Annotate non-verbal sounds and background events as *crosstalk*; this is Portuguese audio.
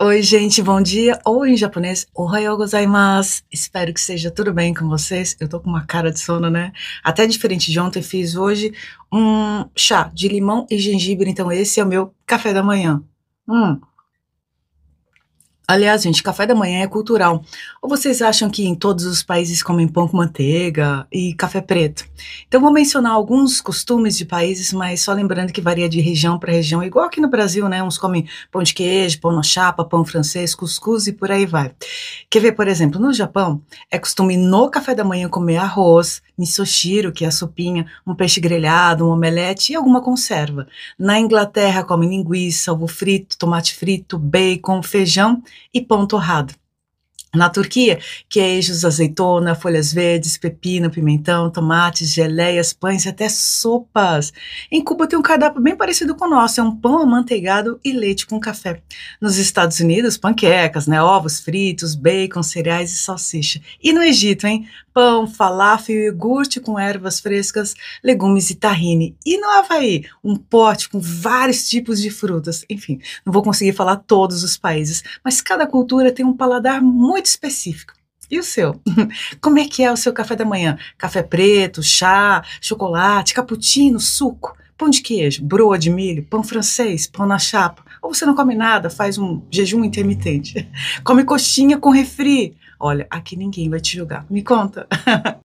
Oi, gente, bom dia, ou em japonês, ohayou gozaimasu. Espero que seja tudo bem com vocês. Eu tô com uma cara de sono, né? Até diferente de ontem, fiz hoje um chá de limão e gengibre, então esse é o meu café da manhã. Hum, Aliás, gente, café da manhã é cultural. Ou vocês acham que em todos os países comem pão com manteiga e café preto? Então vou mencionar alguns costumes de países, mas só lembrando que varia de região para região, igual aqui no Brasil, né? Uns comem pão de queijo, pão na chapa, pão francês, cuscuz e por aí vai. Quer ver, por exemplo, no Japão, é costume no café da manhã comer arroz, misoshiro, que é a sopinha, um peixe grelhado, um omelete e alguma conserva. Na Inglaterra comem linguiça, ovo frito, tomate frito, bacon, feijão e ponto errado na Turquia, queijos, azeitona, folhas verdes, pepino, pimentão, tomates, geleias, pães e até sopas. Em Cuba tem um cardápio bem parecido com o nosso, é um pão amanteigado e leite com café. Nos Estados Unidos, panquecas, né, ovos fritos, bacon, cereais e salsicha. E no Egito, hein, pão, falafel, iogurte com ervas frescas, legumes e tahine. E no Havaí, um pote com vários tipos de frutas. Enfim, não vou conseguir falar todos os países, mas cada cultura tem um paladar muito muito específico. E o seu? *laughs* Como é que é o seu café da manhã? Café preto, chá, chocolate, cappuccino, suco, pão de queijo, broa de milho, pão francês, pão na chapa. Ou você não come nada, faz um jejum intermitente. *laughs* Come coxinha com refri. Olha, aqui ninguém vai te julgar. Me conta. *laughs*